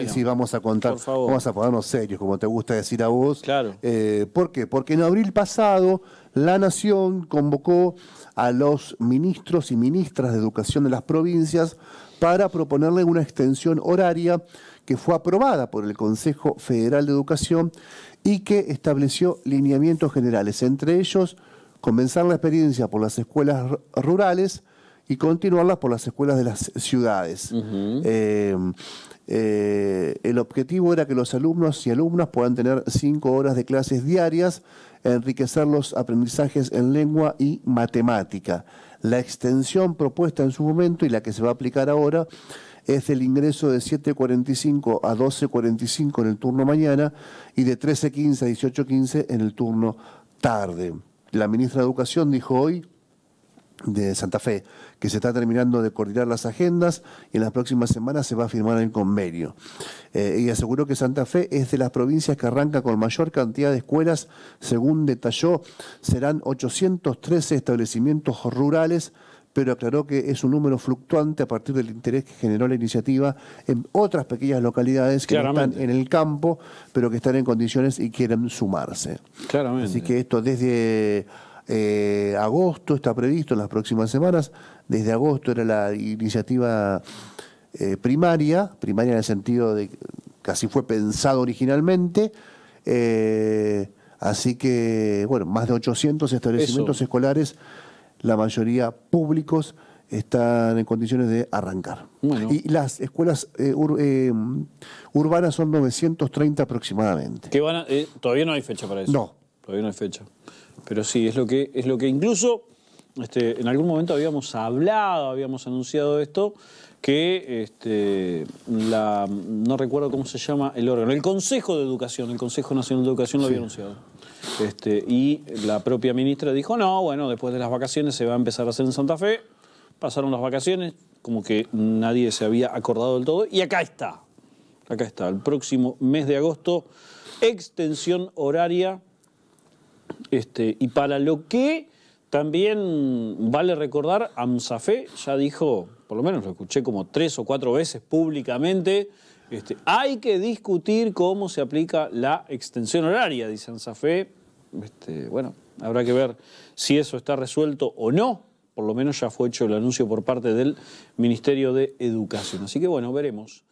sí, sí, vamos a contar, vamos a ponernos serios, como te gusta decir a vos. Claro. Eh, ¿Por qué? Porque en abril pasado la Nación convocó a los ministros y ministras de Educación de las provincias para proponerle una extensión horaria que fue aprobada por el Consejo Federal de Educación y que estableció lineamientos generales, entre ellos comenzar la experiencia por las escuelas rurales y continuarlas por las escuelas de las ciudades. Eh, el objetivo era que los alumnos y alumnas puedan tener cinco horas de clases diarias, enriquecer los aprendizajes en lengua y matemática. La extensión propuesta en su momento y la que se va a aplicar ahora es el ingreso de 7.45 a 12.45 en el turno mañana y de 13.15 a 18.15 en el turno tarde. La ministra de Educación dijo hoy de Santa Fe, que se está terminando de coordinar las agendas y en las próximas semanas se va a firmar el convenio. Eh, y aseguró que Santa Fe es de las provincias que arranca con mayor cantidad de escuelas, según detalló, serán 813 establecimientos rurales, pero aclaró que es un número fluctuante a partir del interés que generó la iniciativa en otras pequeñas localidades que están en el campo, pero que están en condiciones y quieren sumarse. Claramente. Así que esto desde eh, agosto está previsto en las próximas semanas. Desde agosto era la iniciativa eh, primaria, primaria en el sentido de que así fue pensado originalmente. Eh, así que, bueno, más de 800 establecimientos escolares, la mayoría públicos, están en condiciones de arrancar. Y las escuelas urbanas son 930 aproximadamente. ¿Todavía no hay fecha para eso? No, todavía no hay fecha. Pero sí, es lo que, es lo que incluso este, en algún momento habíamos hablado, habíamos anunciado esto, que este, no recuerdo cómo se llama el órgano, el Consejo de Educación, el Consejo Nacional de Educación lo había anunciado. Este, y la propia ministra dijo, no, bueno, después de las vacaciones se va a empezar a hacer en Santa Fe, pasaron las vacaciones, como que nadie se había acordado del todo, y acá está, acá está, el próximo mes de agosto, extensión horaria este, y para lo que también vale recordar, Amsafe ya dijo, por lo menos lo escuché como tres o cuatro veces públicamente, este, hay que discutir cómo se aplica la extensión horaria, dice Amsafe. Este, bueno, habrá que ver si eso está resuelto o no. Por lo menos ya fue hecho el anuncio por parte del Ministerio de Educación. Así que bueno, veremos.